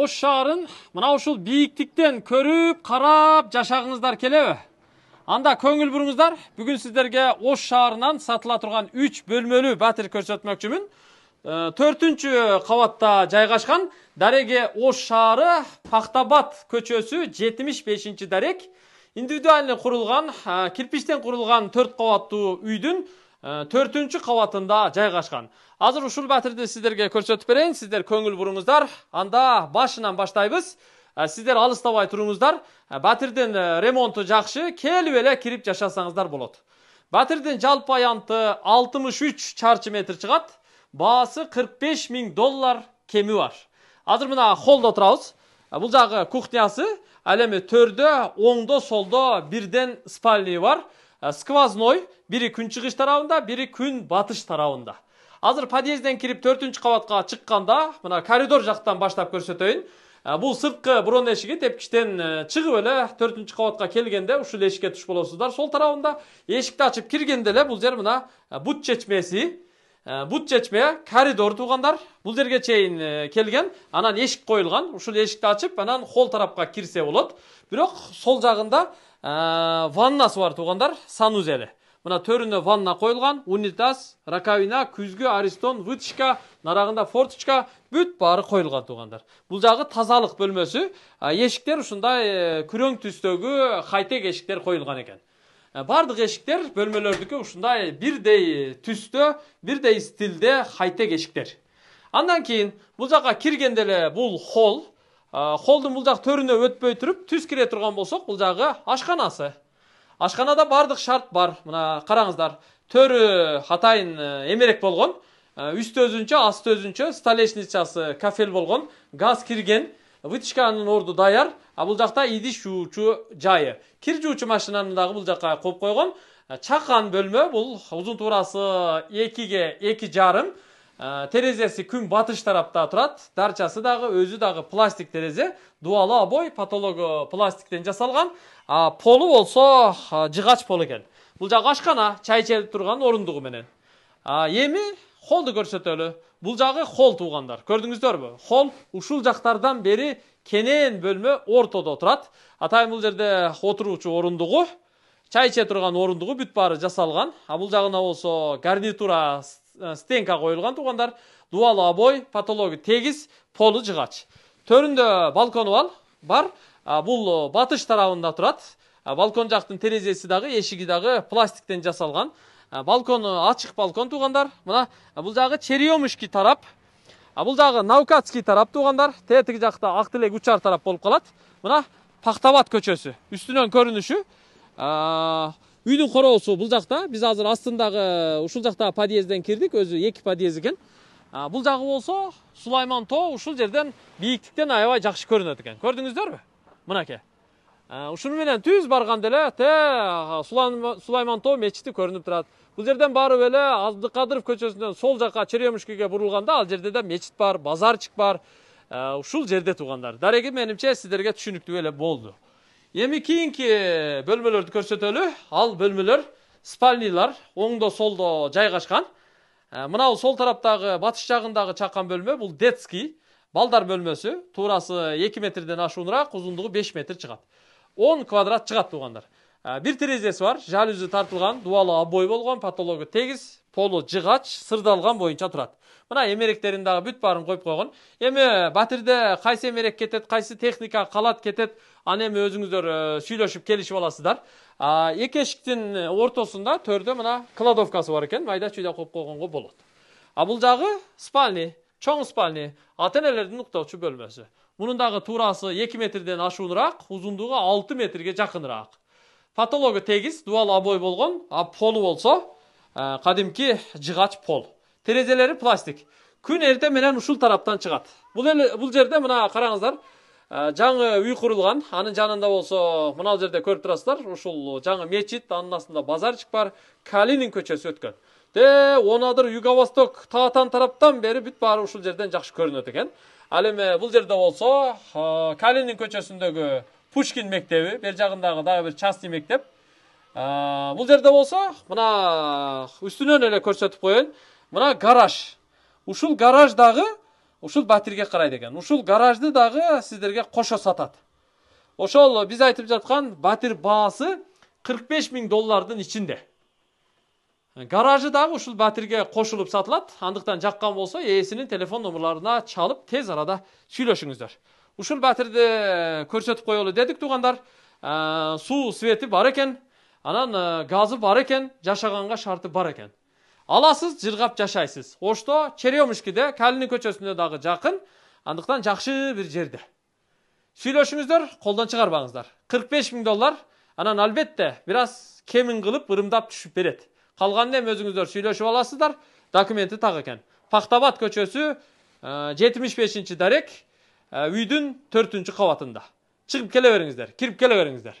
Ош шаарын мына ушул бийиктиктен көрүп, карап жашагыңыздар келеби? Анда көңүл буруңуздар бүгүн сіздерге Ош шаарынан сатыла турган 3 бөлмөлүү батир көрсөтмөкчүмүн. төртүнчү кабатта жайгашкан дареге Ош шаары Пақтабат көчөсү 75 бешинчи дәрек. Индивидуальный курулган кирпичтен курулган 4 кабаттуу үйдүн Э, төртүнчү кабатында жайгашкан азыр ушул батирди сиздерге көрсөтүп берейин сиздер көңүл буруңуздар анда башынан баштайбыз ә, сиздер алыстабай туруңуздар ә, батирдин ә, ремонту жакшы келип эле кирип жашасаңыздар болот батирдин жалпы аянты алтымыш үч чарчы метр чыгат баасы кырк беш миң доллар кеми бар азыр мына холдо турабыз бул жагы кухнясы ал эми төрдө оңдо солдо бирден спальни бар сквозной бири чыгыш тарабында бири күн батыш тарабында азыр подъездден кирип төртүнчү кабатка чыкканда мына коридор жактан баштап көрсөтөйүн бул сырткы брон эшиги тепкичтен чыгып эле төртүнчү кабатка келгенде ушул эшикке туш болосуздар сол тарабында эшикти ачып киргенде эле бул жер мына бут чечмеси бут чечме коридор туугандар бул жерге чейин келген анан эшик коюлган ушул эшикти ачып анан холл тарапка кирсе болот бирок сол жагында ваннасы бар туугандар санузели мына төрүнө ванна коюлган унитаз раковина күзгү аристон вытышка нарагында форточка бүт баары коюлган туугандар бул жагы тазалык бөлмөсү эшиктер ушундай күрөң түстөгү хайтек эшиктер коюлган экен бардық эшиктер бөлмөлөрдүкү ушундай бирдей түстө бирдей стилде хайтек эшиктер андан кийин бул жака киргенде эле бул холл холдун бул жак төрүнө өтпөй туруп түз кире турган болсок бул жагы ашканасы ашканада баардык шарт бар мына караңыздар төрү атайын эмерек болгон үстү өзүнчө асты өзүнчө столешницасы кафель болгон газ кирген вытышканын орду даяр а бул жакта идиш жуучу жайы кир жуучу машинаны дагы бул жака коюп койгон э, чакан бөлмө бул узун туурасы экиге эки жарым э, терезеси күн батыш тарапта турат дарчасы дагы өзү дагы пластик терезе дубалы обой потологу пластиктен жасалган а полу болсо э, жыгач пол экен бул жагы ашкана чай ичип турган орундугу менен эми холду көрсөтөлү бул жагы хол туугандар көрдүңүздөрбү хол ушул жактардан бери кенен бөлмө ортодо турат атайын бул жерде отуруучу орундугу чай иче турган орундугу бүт баары жасалган а бул жагына болсо гарнитура э, стенка коюлган туугандар дубалы обой потологу тегиз полу жыгач төрүндө балкону бар бул э, батыш тарабында турат балкон жактын терезеси дагы эшиги дагы пластиктен жасалган балкону ачык балкон туугандар мына бул жагы черемушки тарап бул жагы наукатский тарап туугандар тетиги жакта ак тилек учар тарап болуп калат мына пахтабат көчөсү үстүнөн көрүнүшү үйдүн короосу бул жакта биз азыр астындагы ушул жактагы подъездден кирдик өзү эки подъезд экен бул жагы болсо сулайман тоо ушул жерден бийиктиктен аябай жакшы көрүнөт экен көрдүңүздөрбү мынакей ушуну ә, менен түз барган деле те сулайман тоо мечити көрүнүп турат бул жерден барып эле абдыкадыров көчөсүнөн сол жака черемушкиге бурулганда ал жерде да мечит бар базарчик бар ә, ушул жерде туугандар дареги менимче сиздерге түшүнүктүү эле болду эми кийинки бөлмөлөрдү көрсөтөлү ал бөлмөлөр спальнилар оңдо солдо жайгашкан бул ә, сол тараптагы батыш жагындагы чакан бөлмө бул детский балдар бөлмөсү туурасы 2 метрден ашуунураак узундугу 5 метр чыгат он квадрат шығады туғандар ә, бір терезесі бар жалюзі тартылған дуалы обой болған потологы тегіс полы жығач сырдалған бойынша тұрады мына эмеректерин дагы бүт баарын коюп койгон эми батирде кайсы эмерек кетет кайсы техника калат кетет аны эми өзүңүздөр ә, сүйлөшүп келишип аласыздар эки ә, эшиктин ортосунда төрдө мына кладовкасы бар экен майда чүйдө коюп койгонго болот а бул жагы спальный чоң спальни ата энелердин уктоочу бөлмөсү Мұның дағы турасы 2 метрден ашуынырақ, ұзындығы 6 метрге жақынырақ. патологы тегіз дуал абой болған, а полы болса, ә, қадимки жығач пол. Терезелері пластик. Күн ерте менен ұшыл тараптан шығады. Бұл, бұл жерде мына қараңыздар, жаңы үй құрылған, анын жанында болса, мына жерде көріп тұрасыздар, ұшыл жаңы мечит, анын астында базарчик бар, Калинин көшесі өткен. Де, онадыр Юго-Восток таатан тараптан бері бүт бары ұшыл жерден жақсы көрінеді екен ал эми бул жерде болсо калинин көчөсүндөгү пушкин мектеби бер жагындагы дагы бир частный мектеп бул жерде болсо мына үстүнөн эле көрсөтүп коеюн мына гараж ушул гараж дагы ушул батирге карайт экен ушул гаражды дагы сиздерге кошо сатат ошол биз айтып жаткан батир баасы кырк беш миң доллардын ичинде гаражы дагы ушул батирге кошулуп сатылат андыктан жаккан болсо ээсинин телефон номерларына чалып тез арада сүйлөшүңүздөр ушул батирди көрсөтүп коелу дедик туугандар суу свети бар экен анан газы бар экен жашаганга шарты бар экен аласыз жыргап жашайсыз ошто черемушкиде калинин көчөсүнө дагы жакын андыктан жакшы бир жерде сүйлөшүңүздөр колдон чыгарбаңыздар кырк беш миң доллар анан албетте бир аз кемин кылып ырымдап түшүп берет қалғанын эми өзіңіздер, сүйлөшүп аласыздар тағы так экен пахтабат 75. Э, жетимиш бешинчи дарек э, үйдүн төртүнчү кабатында чыгып келе бериңиздер кирип келе